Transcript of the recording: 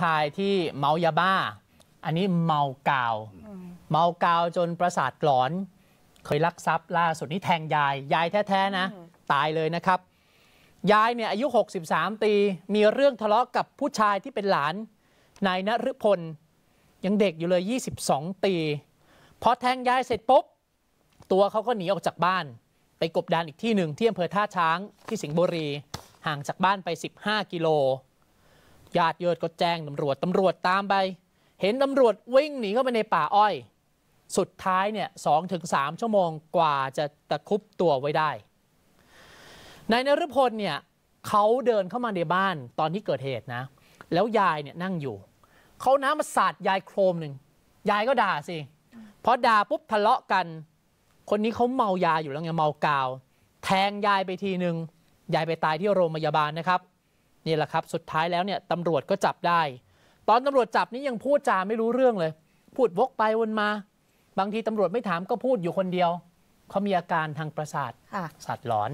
ชายที่เมายาบ้า อันนี้เมากาวเมากาวจนประสาทหลอน เคยลักทรัพย์ล่าสุดนี้แทงยายยายแท้ ๆ นะ ตายเลยนะครับ ยายเนี่ย อายุ 63ปีมีเรื่องทะเลาะกับผู้ชายที่เป็นหลานนายณฤพลยังเด็กอยู่เลย 22ปีพอแทงยายเสร็จปุ๊บตัวเขาก็หนีออกจากบ้าน ไปกบดานอีกที่หนึ่งที่อำเภอท่าช้างที่สิงห์บุรีห่างจากบ้านไป 15 กิโลญาติเยิดก็แจ้งตำรวจ ตำรวจตามไป เห็นตำรวจวิ่งหนีเข้าไปในป่าอ้อย สุดท้ายเนี่ยสองถึงสามชั่วโมงกว่าจะตะคุบตัวไว้ได้นายนฤพลเนี่ยเขาเดินเข้ามาในบ้านตอนที่เกิดเหตุนะ แล้วยายเนี่ยนั่งอยู่ เขาน้ำมาสาดยายโครมหนึ่งยายก็ด่าสิพอด่าปุ๊บทะเลาะกัน คนนี้เขาเมายาอยู่แล้วไงเมากาว แทงยายไปทีหนึ่งยายไปตายที่โรงพยาบาลนะครับนี่แหละครับ สุดท้ายแล้วเนี่ยตำรวจก็จับได้ ตอนตำรวจจับนี่ยังพูดจาไม่รู้เรื่องเลย พูดวกไปวนมา บางทีตำรวจไม่ถามก็พูดอยู่คนเดียว เขามีอาการทางประสาทสัตว์หลอน